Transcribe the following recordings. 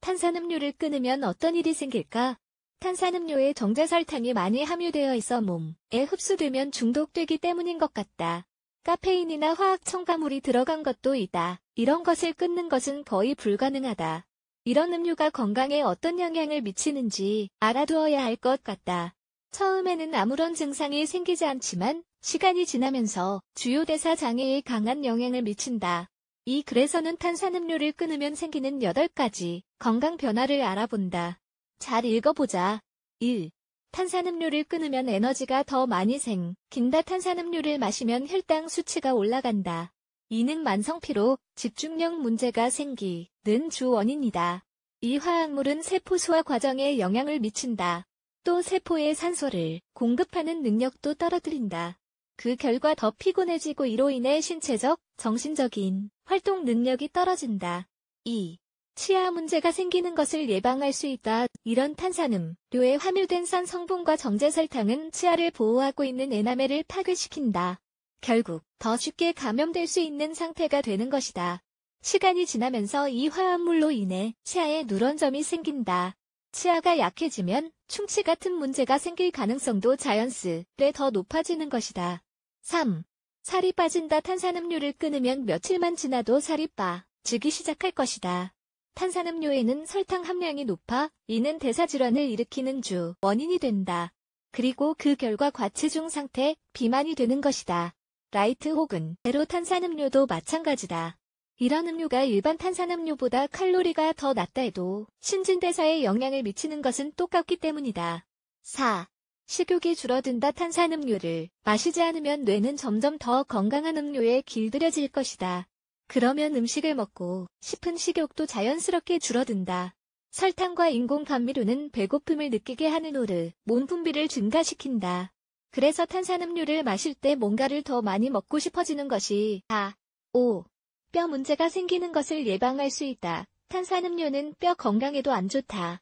탄산음료를 끊으면 어떤 일이 생길까? 탄산음료에 정제설탕이 많이 함유되어 있어 몸에 흡수되면 중독되기 때문인 것 같다. 카페인이나 화학 첨가물이 들어간 것도 있다. 이런 것을 끊는 것은 거의 불가능하다. 이런 음료가 건강에 어떤 영향을 미치는지 알아두어야 할 것 같다. 처음에는 아무런 증상이 생기지 않지만 시간이 지나면서 주요 대사 장애에 강한 영향을 미친다. 이 글에서는 탄산음료를 끊으면 생기는 8가지 건강 변화를 알아본다. 잘 읽어보자. 1. 탄산음료를 끊으면 에너지가 더 많이 생, 긴다 탄산음료를 마시면 혈당 수치가 올라간다. 이는 만성피로, 집중력 문제가 생기는 주원인이다. 이 화학물은 세포 소화 과정에 영향을 미친다. 또 세포의 산소를 공급하는 능력도 떨어뜨린다. 그 결과 더 피곤해지고 이로 인해 신체적, 정신적인 활동 능력이 떨어진다. 2. 치아 문제가 생기는 것을 예방할 수 있다. 이런 탄산음료에 함유된 산 성분과 정제 설탕은 치아를 보호하고 있는 에나멜을 파괴시킨다. 결국 더 쉽게 감염될 수 있는 상태가 되는 것이다. 시간이 지나면서 이 화합물로 인해 치아에 누런 점이 생긴다. 치아가 약해지면 충치 같은 문제가 생길 가능성도 자연스레 더 높아지는 것이다. 3. 살이 빠진다 탄산음료를 끊으면 며칠만 지나도 살이 빠지기 시작할 것이다. 탄산음료에는 설탕 함량이 높아 이는 대사질환을 일으키는 주 원인이 된다. 그리고 그 결과 과체중 상태, 비만이 되는 것이다. 라이트 혹은 제로 탄산음료도 마찬가지다. 이런 음료가 일반 탄산음료보다 칼로리가 더 낮다 해도 신진대사에 영향을 미치는 것은 똑같기 때문이다. 4. 식욕이 줄어든다 탄산음료를 마시지 않으면 뇌는 점점 더 건강한 음료에 길들여질 것이다. 그러면 음식을 먹고 싶은 식욕도 자연스럽게 줄어든다. 설탕과 인공 감미료는 배고픔을 느끼게 하는 오르, 몸 분비를 증가시킨다. 그래서 탄산음료를 마실 때 뭔가를 더 많이 먹고 싶어지는 것이 아, 5. 뼈 문제가 생기는 것을 예방할 수 있다. 탄산음료는 뼈 건강에도 안 좋다.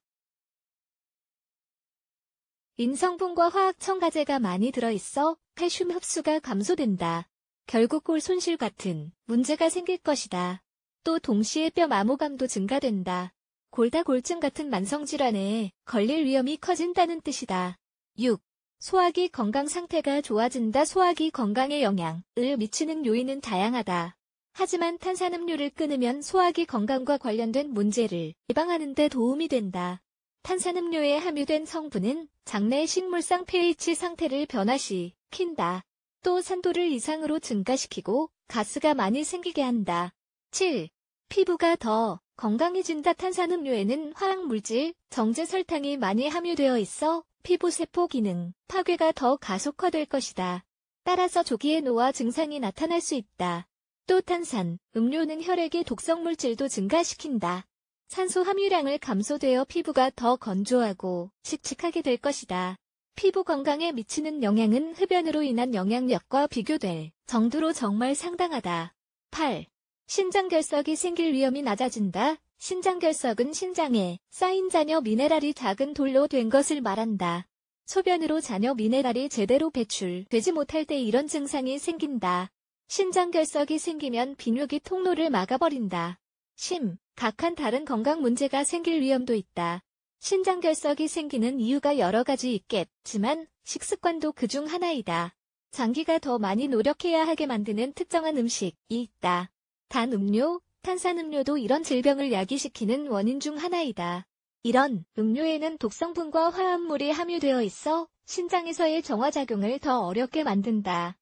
인성분과 화학첨가제가 많이 들어있어 칼슘 흡수가 감소된다. 결국 골 손실 같은 문제가 생길 것이다. 또 동시에 뼈 마모감도 증가된다. 골다골증 같은 만성질환에 걸릴 위험이 커진다는 뜻이다. 6. 소화기 건강 상태가 좋아진다. 소화기 건강에 영향을 미치는 요인은 다양하다. 하지만 탄산음료를 끊으면 소화기 건강과 관련된 문제를 예방하는 데 도움이 된다. 탄산음료에 함유된 성분은 장내 식물상 pH 상태를 변화시킨다. 또 산도를 이상으로 증가시키고 가스가 많이 생기게 한다. 7. 피부가 더 건강해진다. 탄산음료에는 화학물질, 정제 설탕이 많이 함유되어 있어 피부 세포 기능 파괴가 더 가속화될 것이다. 따라서 조기에 노화 증상이 나타날 수 있다. 또 탄산, 음료는 혈액의 독성 물질도 증가시킨다. 산소 함유량을 감소되어 피부가 더 건조하고 칙칙하게 될 것이다. 피부 건강에 미치는 영향은 흡연으로 인한 영향력과 비교될 정도로 정말 상당하다. 8. 신장결석이 생길 위험이 낮아진다. 신장결석은 신장에 쌓인 잔여 미네랄이 작은 돌로 된 것을 말한다. 소변으로 잔여 미네랄이 제대로 배출되지 못할 때 이런 증상이 생긴다. 신장결석이 생기면 비뇨기 통로를 막아버린다. 심, 각한 다른 건강 문제가 생길 위험도 있다. 신장결석이 생기는 이유가 여러 가지 있겠지만 식습관도 그 중 하나이다. 장기가 더 많이 노력해야 하게 만드는 특정한 음식이 있다. 단 음료, 탄산음료도 이런 질병을 야기시키는 원인 중 하나이다. 이런 음료에는 독성분과 화합물이 함유되어 있어 신장에서의 정화작용을 더 어렵게 만든다.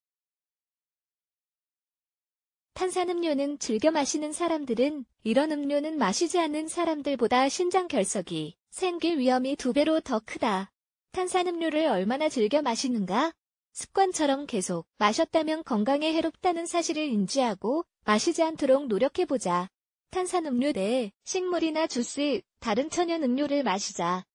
탄산음료는 즐겨 마시는 사람들은 이런 음료는 마시지 않는 사람들보다 신장 결석이 생길 위험이 두 배로 더 크다. 탄산음료를 얼마나 즐겨 마시는가? 습관처럼 계속 마셨다면 건강에 해롭다는 사실을 인지하고 마시지 않도록 노력해보자. 탄산음료 대 식물이나 주스, 다른 천연 음료를 마시자.